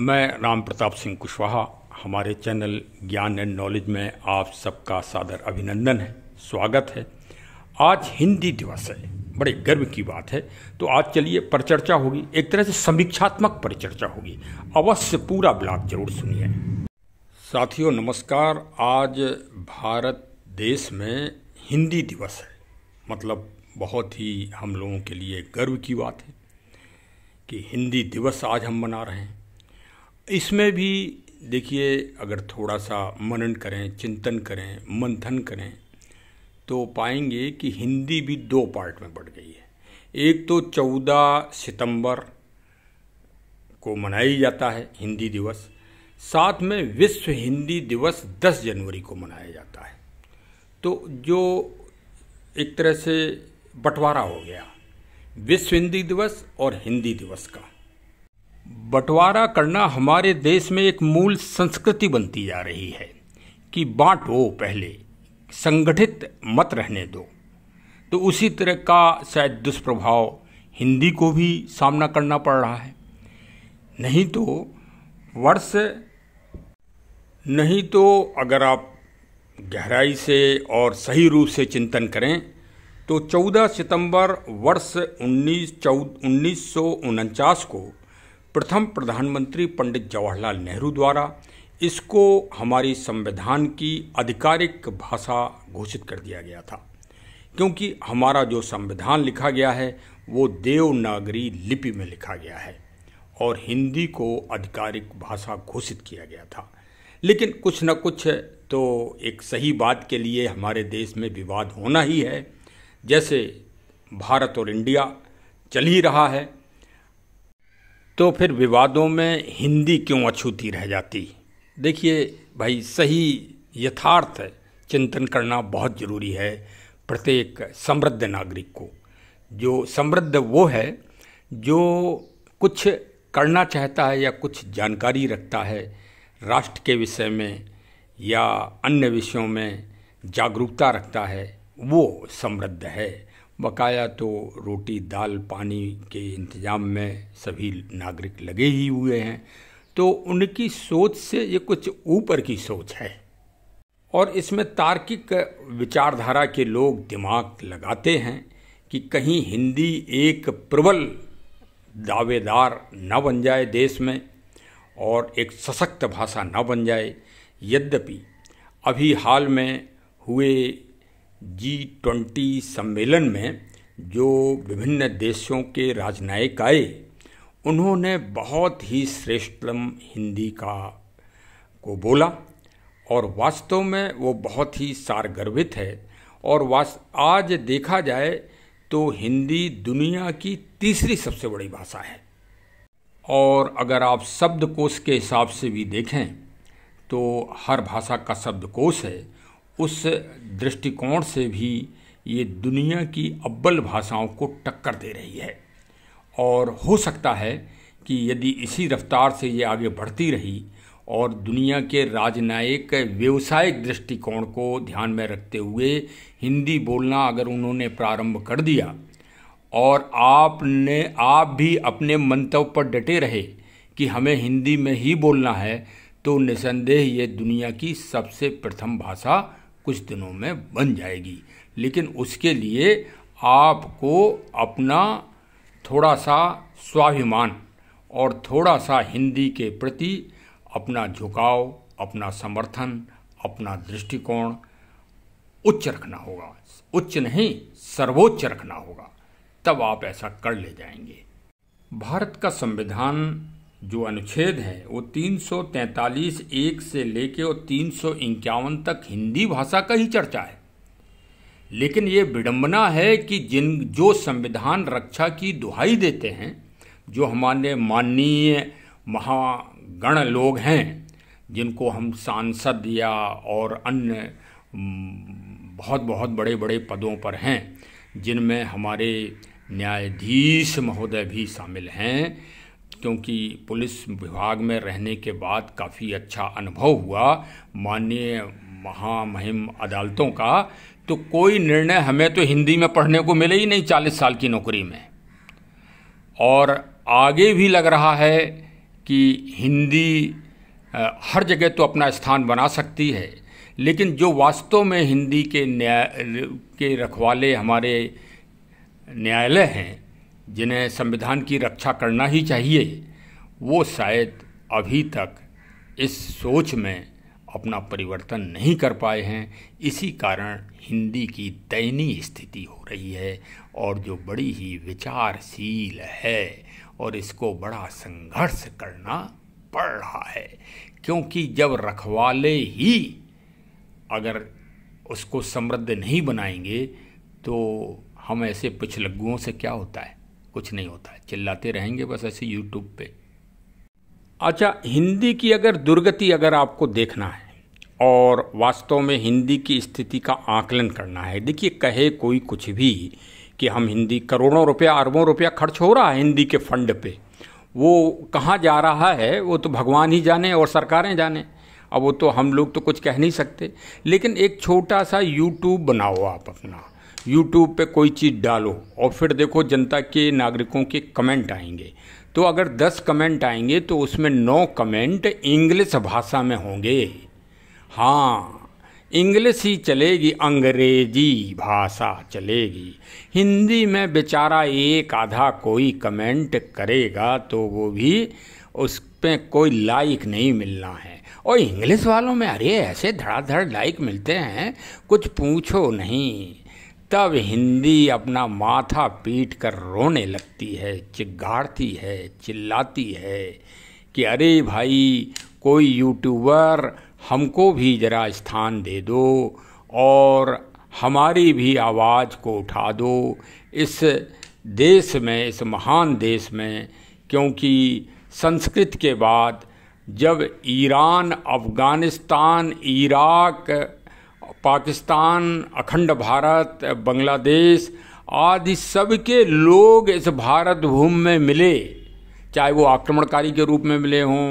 मैं राम प्रताप सिंह कुशवाहा हमारे channel Gyan and knowledge में आप सबका सादर अभिनंदन है स्वागत है आज हिंदी दिवस है बड़े गर्व की बात है तो आज चलिए परिचर्चा होगी एक तरह से समीक्षात्मक परिचर्चा होगी अवश्य पूरा ब्लॉग जरूर सुनिए साथियों नमस्कार आज भारत देश में हिंदी दिवस है मतलब बहुत ही हम लोगों के लिए गर्व की बात है कि हिंदी दिवस आज हम मना रहे हैं इसमें भी देखिए अगर थोड़ा सा मनन करें चिंतन करें मंथन करें तो पाएंगे कि हिंदी भी दो पार्ट में बढ़ गई है एक तो 14 सितंबर को मनाया जाता है हिंदी दिवस साथ में विश्व हिंदी दिवस 10 जनवरी को मनाया जाता है तो जो एक तरह से बंटवारा हो गया विश्व हिंदी दिवस और हिंदी दिवस का बंटवारा करना हमारे देश में एक मूल संस्कृति बनती जा रही है कि बांटो पहले संगठित मत रहने दो तो उसी तरह का शायद दुष्प्रभाव हिंदी को भी सामना करना पड़ रहा है नहीं तो वर्ष नहीं तो अगर आप गहराई से और सही रूप से चिंतन करें तो 14 सितंबर वर्ष उन्नीस चौ उन्नीस को प्रथम प्रधानमंत्री पंडित जवाहरलाल नेहरू द्वारा इसको हमारी संविधान की आधिकारिक भाषा घोषित कर दिया गया था क्योंकि हमारा जो संविधान लिखा गया है वो देवनागरी लिपि में लिखा गया है और हिंदी को आधिकारिक भाषा घोषित किया गया था लेकिन कुछ न कुछ तो एक सही बात के लिए हमारे देश में विवाद होना ही है जैसे भारत और इंडिया चल ही रहा है तो फिर विवादों में हिंदी क्यों अछूती रह जाती देखिए भाई सही यथार्थ चिंतन करना बहुत ज़रूरी है प्रत्येक समृद्ध नागरिक को जो समृद्ध वो है जो कुछ करना चाहता है या कुछ जानकारी रखता है राष्ट्र के विषय में या अन्य विषयों में जागरूकता रखता है वो समृद्ध है बकाया तो रोटी दाल पानी के इंतज़ाम में सभी नागरिक लगे ही हुए हैं तो उनकी सोच से ये कुछ ऊपर की सोच है और इसमें तार्किक विचारधारा के लोग दिमाग लगाते हैं कि कहीं हिंदी एक प्रबल दावेदार न बन जाए देश में और एक सशक्त भाषा न बन जाए यद्यपि अभी हाल में हुए जी ट्वेंटी सम्मेलन में जो विभिन्न देशों के राजनयिक आए उन्होंने बहुत ही श्रेष्ठतम हिंदी का को बोला और वास्तव में वो बहुत ही सारगर्भित है और वास आज देखा जाए तो हिंदी दुनिया की तीसरी सबसे बड़ी भाषा है और अगर आप शब्दकोश के हिसाब से भी देखें तो हर भाषा का शब्दकोश है उस दृष्टिकोण से भी ये दुनिया की अब्बल भाषाओं को टक्कर दे रही है और हो सकता है कि यदि इसी रफ्तार से ये आगे बढ़ती रही और दुनिया के राजनयिक व्यवसायिक दृष्टिकोण को ध्यान में रखते हुए हिंदी बोलना अगर उन्होंने प्रारंभ कर दिया और आपने आप भी अपने मंतव्य पर डटे रहे कि हमें हिंदी में ही बोलना है तो निसंदेह ये दुनिया की सबसे प्रथम भाषा कुछ दिनों में बन जाएगी लेकिन उसके लिए आपको अपना थोड़ा सा स्वाभिमान और थोड़ा सा हिंदी के प्रति अपना झुकाव अपना समर्थन अपना दृष्टिकोण उच्च रखना होगा उच्च नहीं सर्वोच्च रखना होगा तब आप ऐसा कर ले जाएंगे भारत का संविधान जो अनुच्छेद हैं वो 343 एक से लेके और तीन तक हिंदी भाषा का ही चर्चा है लेकिन ये विडंबना है कि जिन जो संविधान रक्षा की दुहाई देते हैं जो हमारे माननीय महागण लोग हैं जिनको हम सांसद या और अन्य बहुत बहुत बड़े बड़े पदों पर हैं जिनमें हमारे न्यायाधीश महोदय भी शामिल हैं क्योंकि पुलिस विभाग में रहने के बाद काफ़ी अच्छा अनुभव हुआ माननीय महामहिम अदालतों का तो कोई निर्णय हमें तो हिंदी में पढ़ने को मिले ही नहीं चालीस साल की नौकरी में और आगे भी लग रहा है कि हिंदी हर जगह तो अपना स्थान बना सकती है लेकिन जो वास्तव में हिंदी के न्याय के रखवाले हमारे न्यायालय हैं जिन्हें संविधान की रक्षा करना ही चाहिए वो शायद अभी तक इस सोच में अपना परिवर्तन नहीं कर पाए हैं इसी कारण हिंदी की दयनीय स्थिति हो रही है और जो बड़ी ही विचारशील है और इसको बड़ा संघर्ष करना पड़ रहा है क्योंकि जब रखवाले ही अगर उसको समृद्ध नहीं बनाएंगे तो हम ऐसे पिछलग्गुओं से क्या होता है कुछ नहीं होता है चिल्लाते रहेंगे बस ऐसे यूट्यूब पे अच्छा हिंदी की अगर दुर्गति अगर आपको देखना है और वास्तव में हिंदी की स्थिति का आकलन करना है देखिए कहे कोई कुछ भी कि हम हिंदी करोड़ों रुपया अरबों रुपया खर्च हो रहा है हिंदी के फंड पे वो कहाँ जा रहा है वो तो भगवान ही जाने और सरकारें जाने अब वो तो हम लोग तो कुछ कह नहीं सकते लेकिन एक छोटा सा यूट्यूब बनाओ आप अपना यूट्यूब पे कोई चीज़ डालो और फिर देखो जनता के नागरिकों के कमेंट आएंगे तो अगर 10 कमेंट आएंगे तो उसमें 9 कमेंट इंग्लिश भाषा में होंगे हाँ इंग्लिश ही चलेगी अंग्रेजी भाषा चलेगी हिंदी में बेचारा एक आधा कोई कमेंट करेगा तो वो भी उस पे कोई लाइक नहीं मिलना है और इंग्लिश वालों में अरे ऐसे धड़ाधड़ लाइक मिलते हैं कुछ पूछो नहीं तब हिंदी अपना माथा पीट कर रोने लगती है चिगाड़ती है चिल्लाती है कि अरे भाई कोई यूट्यूबर हमको भी ज़रा स्थान दे दो और हमारी भी आवाज़ को उठा दो इस देश में इस महान देश में क्योंकि संस्कृत के बाद जब ईरान अफ़गानिस्तान इराक़ पाकिस्तान अखंड भारत बांग्लादेश आदि सबके लोग इस भारत भूमि में मिले चाहे वो आक्रमणकारी के रूप में मिले हों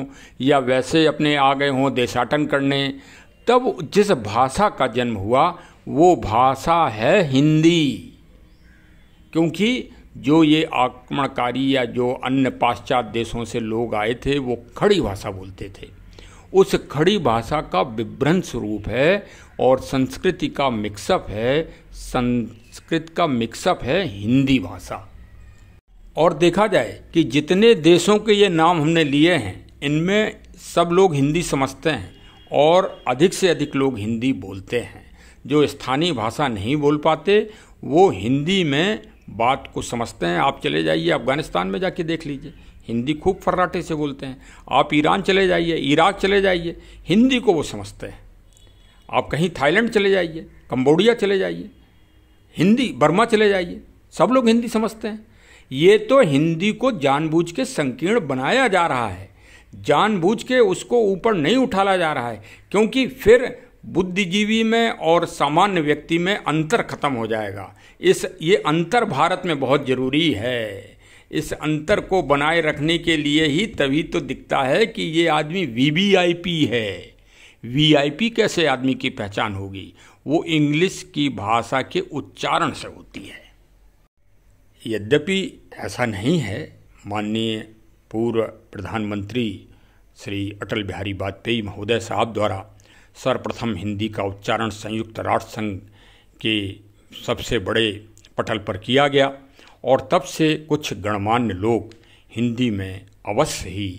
या वैसे अपने आ गए हों देशाटन करने तब जिस भाषा का जन्म हुआ वो भाषा है हिंदी क्योंकि जो ये आक्रमणकारी या जो अन्य पाश्चात्य देशों से लोग आए थे वो खड़ी भाषा बोलते थे उस खड़ी भाषा का विभ्रंश स्वरूप है और संस्कृति का मिक्सअप है संस्कृत का मिक्सअप है हिंदी भाषा और देखा जाए कि जितने देशों के ये नाम हमने लिए हैं इनमें सब लोग हिंदी समझते हैं और अधिक से अधिक लोग हिंदी बोलते हैं जो स्थानीय भाषा नहीं बोल पाते वो हिंदी में बात को समझते हैं आप चले जाइए अफगानिस्तान में जाके देख लीजिए हिंदी खूब फर्राटे से बोलते हैं आप ईरान चले जाइए इराक चले जाइए हिंदी को वो समझते हैं आप कहीं थाईलैंड चले जाइए कंबोडिया चले जाइए हिंदी बर्मा चले जाइए सब लोग हिंदी समझते हैं ये तो हिंदी को जानबूझ के संकीर्ण बनाया जा रहा है जानबूझ के उसको ऊपर नहीं उठाला जा रहा है क्योंकि फिर बुद्धिजीवी में और सामान्य व्यक्ति में अंतर खत्म हो जाएगा इस ये अंतर भारत में बहुत जरूरी है इस अंतर को बनाए रखने के लिए ही तभी तो दिखता है कि ये आदमी वीवीआईपी है वीआईपी कैसे आदमी की पहचान होगी वो इंग्लिश की भाषा के उच्चारण से होती है यद्यपि ऐसा नहीं है माननीय पूर्व प्रधानमंत्री श्री अटल बिहारी वाजपेयी महोदय साहब द्वारा सर्वप्रथम हिंदी का उच्चारण संयुक्त राष्ट्र संघ के सबसे बड़े पटल पर किया गया और तब से कुछ गणमान्य लोग हिंदी में अवश्य ही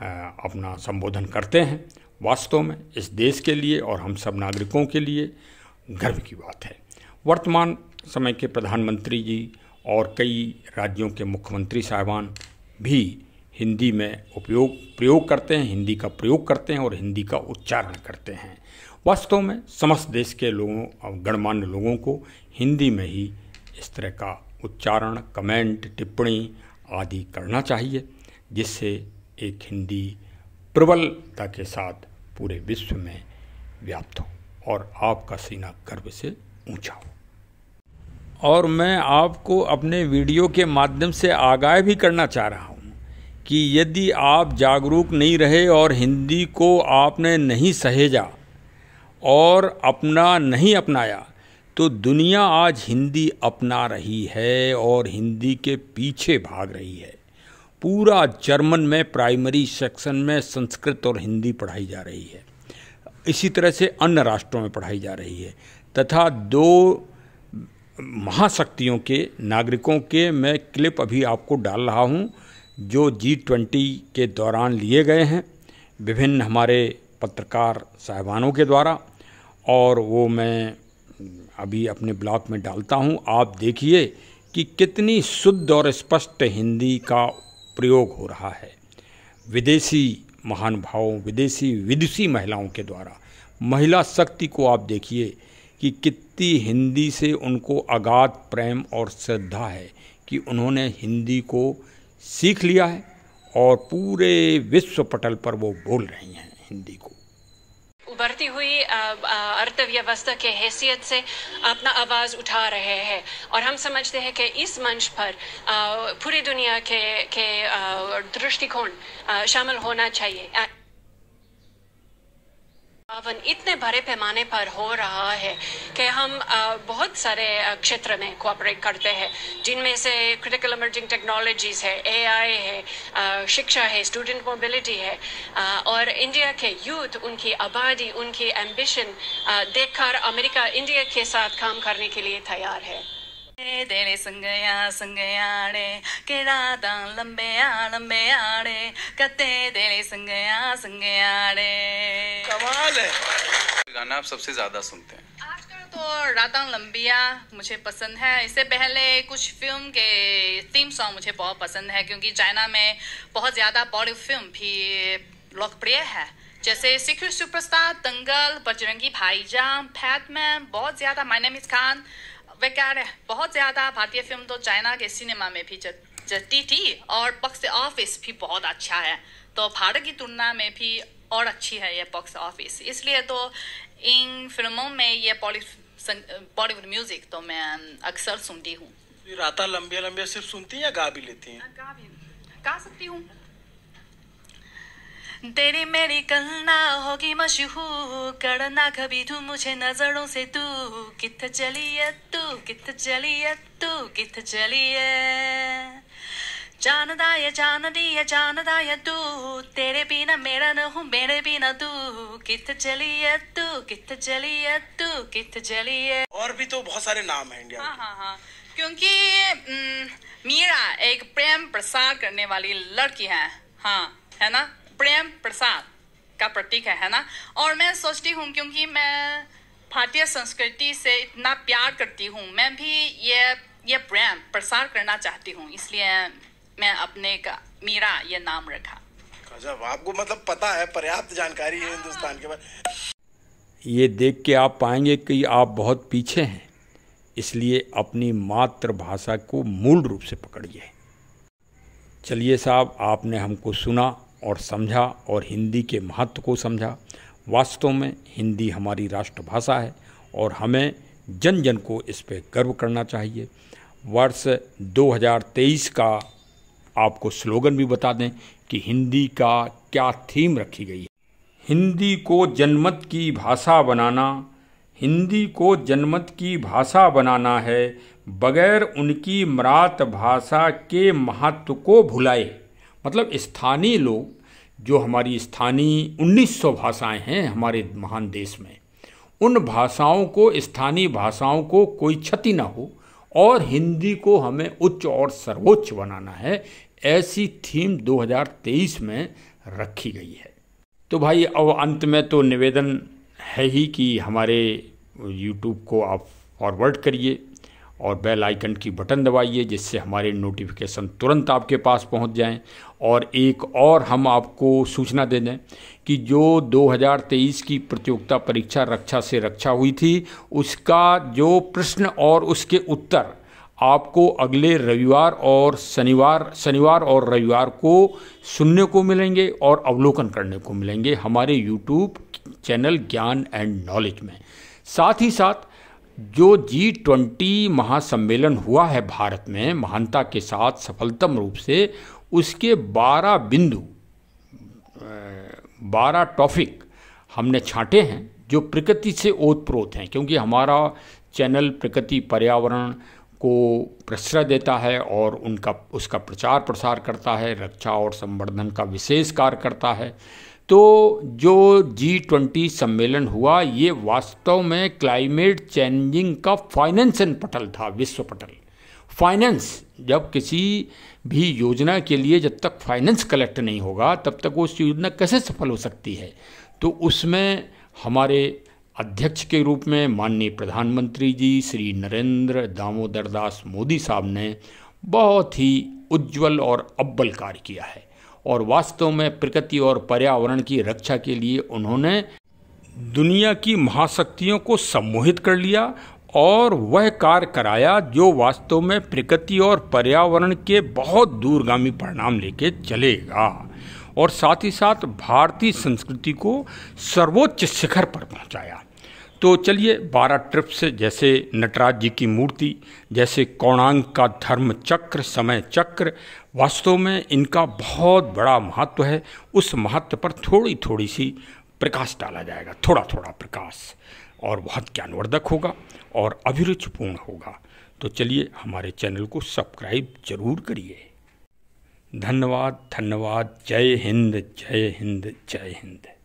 अपना संबोधन करते हैं वास्तव में इस देश के लिए और हम सब नागरिकों के लिए गर्व की बात है वर्तमान समय के प्रधानमंत्री जी और कई राज्यों के मुख्यमंत्री साहबान भी हिंदी में उपयोग प्रयोग करते हैं हिंदी का प्रयोग करते हैं और हिंदी का उच्चारण करते हैं वास्तव में समस्त देश के लोगों और गणमान्य लोगों को हिंदी में ही इस तरह का उच्चारण कमेंट टिप्पणी आदि करना चाहिए जिससे एक हिंदी प्रबलता के साथ पूरे विश्व में व्याप्त हो और आपका सीना गर्व से ऊंचा हो और मैं आपको अपने वीडियो के माध्यम से आगाह भी करना चाह रहा हूँ कि यदि आप जागरूक नहीं रहे और हिंदी को आपने नहीं सहेजा और अपना नहीं अपनाया तो दुनिया आज हिंदी अपना रही है और हिंदी के पीछे भाग रही है पूरा जर्मन में प्राइमरी सेक्शन में संस्कृत और हिंदी पढ़ाई जा रही है इसी तरह से अन्य राष्ट्रों में पढ़ाई जा रही है तथा दो महाशक्तियों के नागरिकों के मैं क्लिप अभी आपको डाल रहा हूँ जो जी ट्वेंटी के दौरान लिए गए हैं विभिन्न हमारे पत्रकार साहबानों के द्वारा और वो मैं अभी अपने ब्लॉग में डालता हूँ आप देखिए कि कितनी शुद्ध और स्पष्ट हिंदी का प्रयोग हो रहा है विदेशी महानुभावों विदेशी विदेशी महिलाओं के द्वारा महिला शक्ति को आप देखिए कि कितनी हिंदी से उनको अगाध प्रेम और श्रद्धा है कि उन्होंने हिंदी को सीख लिया है और पूरे विश्व पटल पर वो बोल रही हैं हिंदी को उभरती हुई अर्थव्यवस्था के हैसियत से अपना आवाज़ उठा रहे हैं और हम समझते हैं कि इस मंच पर पूरी दुनिया के के दृष्टिकोण शामिल होना चाहिए हवन इतने बड़े पैमाने पर हो रहा है कि हम बहुत सारे क्षेत्र में कोऑपरेट करते हैं जिनमें से क्रिटिकल इमर्जिंग टेक्नोलॉजीज है एआई है शिक्षा है स्टूडेंट मोबिलिटी है और इंडिया के यूथ उनकी आबादी उनकी एम्बिशन देखकर अमेरिका इंडिया के साथ काम करने के लिए तैयार है तेरे संगया संगयाड़े केड़ा तां लंबे आ लंबे आड़े कते तेरे संगया संगयाड़े कमाल है गाना आप सबसे ज्यादा सुनते हैं तो राता लंबिया मुझे पसंद है इससे पहले कुछ फिल्म के थीम सॉन्ग मुझे बहुत पसंद है क्योंकि चाइना में बहुत ज़्यादा बॉलीवुड फिल्म भी लोकप्रिय है जैसे सीक्रेट सुपरस्टार दंगल बजरंगी भाईजान फैटमैन बहुत ज़्यादा माय खान बेकार है बहुत ज्यादा भारतीय फिल्म तो चाइना के सिनेमा में भी जटती थी और बॉक्स ऑफिस भी बहुत अच्छा है तो भारत की तुलना में भी और अच्छी है ये बॉक्स ऑफिस इसलिए तो इन फिल्मों में ये बॉलीवुड म्यूजिक तो मैं अक्सर सुनती हूँ रात लंबे लंबे सिर्फ सुनती है या गा भी लेती है गा भी गा सकती हूँ तेरी मेरी कलना होगी मशहूर करना कभी तू मुझे नजरों से तू कित चली है तू कित चली है तू कित चली है जानदा ये जानदी ये जानदा ये तू तेरे बिना मेरा न हूँ मेरे बिना तू कित चली है तू कित चली है तू कित चली है और भी तो बहुत सारे नाम हैं इंडिया हाँ हाँ हाँ क्योंकि मीरा एक प्रेम प्रसार करने वाली लड़की है हाँ है ना प्रेम प्रसाद का प्रतीक है है ना और मैं सोचती हूँ क्योंकि मैं भारतीय संस्कृति से इतना प्यार करती हूँ मैं भी ये ये प्रेम प्रसार करना चाहती हूँ इसलिए मैं अपने का मीरा ये नाम रखा अच्छा, आपको मतलब पता है पर्याप्त जानकारी है हिंदुस्तान के बारे ये देख के आप पाएंगे कि आप बहुत पीछे हैं इसलिए अपनी मातृभाषा को मूल रूप से पकड़िए चलिए साहब आपने हमको सुना और समझा और हिंदी के महत्व को समझा वास्तव में हिंदी हमारी राष्ट्रभाषा है और हमें जन जन को इस पर गर्व करना चाहिए वर्ष 2023 का आपको स्लोगन भी बता दें कि हिंदी का क्या थीम रखी गई है हिंदी को जनमत की भाषा बनाना हिंदी को जनमत की भाषा बनाना है बगैर उनकी मरात भाषा के महत्व को भुलाए मतलब स्थानीय लोग जो हमारी स्थानीय 1900 भाषाएं हैं हमारे महान देश में उन भाषाओं को स्थानीय भाषाओं को कोई क्षति ना हो और हिंदी को हमें उच्च और सर्वोच्च बनाना है ऐसी थीम 2023 में रखी गई है तो भाई अब अंत में तो निवेदन है ही कि हमारे यूट्यूब को आप फॉरवर्ड करिए और बेल आइकन की बटन दबाइए जिससे हमारे नोटिफिकेशन तुरंत आपके पास पहुंच जाएं और एक और हम आपको सूचना दे दें कि जो 2023 की प्रतियोगिता परीक्षा रक्षा से रक्षा हुई थी उसका जो प्रश्न और उसके उत्तर आपको अगले रविवार और शनिवार शनिवार और रविवार को सुनने को मिलेंगे और अवलोकन करने को मिलेंगे हमारे YouTube channel Gyan and knowledge में साथ ही साथ जो जी ट्वेंटी महासम्मेलन हुआ है भारत में महानता के साथ सफलतम रूप से उसके बारह बिंदु बारह टॉपिक हमने छांटे हैं जो प्रकृति से ओतप्रोत हैं क्योंकि हमारा चैनल प्रकृति पर्यावरण को प्रश्रय देता है और उनका उसका प्रचार प्रसार करता है रक्षा और संवर्धन का विशेष कार्य करता है तो जो जी ट्वेंटी सम्मेलन हुआ ये वास्तव में क्लाइमेट चेंजिंग का फाइनेंशियल पटल था विश्व पटल फाइनेंस जब किसी भी योजना के लिए जब तक फाइनेंस कलेक्ट नहीं होगा तब तक उस योजना कैसे सफल हो सकती है तो उसमें हमारे अध्यक्ष के रूप में माननीय प्रधानमंत्री जी श्री नरेंद्र दामोदर दास मोदी साहब ने बहुत ही उज्जवल और अब्बल कार्य किया है और वास्तव में प्रकृति और पर्यावरण की रक्षा के लिए उन्होंने दुनिया की महाशक्तियों को सम्मोहित कर लिया और वह कार्य कराया जो वास्तव में प्रकृति और पर्यावरण के बहुत दूरगामी परिणाम लेके चलेगा और साथ ही साथ भारतीय संस्कृति को सर्वोच्च शिखर पर पहुंचाया तो चलिए बारह ट्रिप से जैसे नटराज जी की मूर्ति जैसे कोणांग का धर्म चक्र समय चक्र वास्तव में इनका बहुत बड़ा महत्व है उस महत्व पर थोड़ी थोड़ी सी प्रकाश डाला जाएगा थोड़ा थोड़ा प्रकाश और बहुत ज्ञानवर्धक होगा और अभिरुचिपूर्ण होगा तो चलिए हमारे चैनल को सब्सक्राइब जरूर करिए धन्यवाद धन्यवाद जय हिंद जय हिंद जय हिंद